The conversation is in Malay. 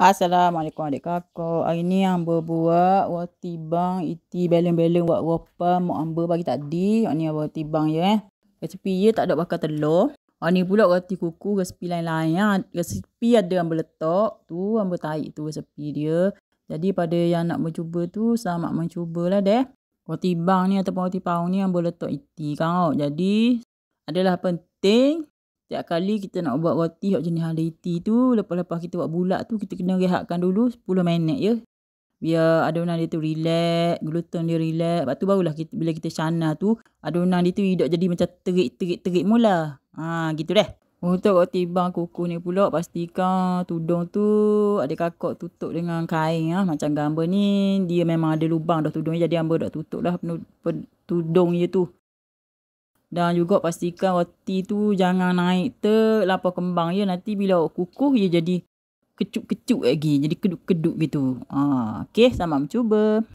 Assalamualaikum adik kakak. Hari ni hamba buat roti bang iti beleng-beleng buat ropa mak hamba bagi tadi. Hak ni hamba roti bang ya eh. Resipi dia tak ada bakar telur. Hak ni pula roti kuku resipi lain-lain ya. Resipi ada hamba letak tu hamba taik tu resipi dia. Jadi pada yang nak mencuba tu sama selamat lah deh. Roti bang ni ataupun roti paung ni hamba letak iti kan. Jadi adalah penting Setiap kali kita nak buat roti hak jenis haliti tu, lepas-lepas kita buat bulat tu, kita kena rehatkan dulu 10 minit ya. Biar adunan dia tu relax, gluten dia relax. Lepas tu barulah kita, bila kita cana tu, adunan dia tu hidup jadi macam terik-terik-terik mula. Ha, gitu dah. Untuk roti bang kuku ni pula, pastikan tudung tu ada kakak tutup dengan kain. Ha. Macam gambar ni, dia memang ada lubang dah tudung. Jadi hamba dah tutup dah tudung dia tu. Dan juga pastikan roti tu jangan naik terlapa kembang ya. Nanti bila kukuh ia jadi kecuk-kecuk lagi. Jadi keduk-keduk gitu. Ha, ah, okay, sama mencuba.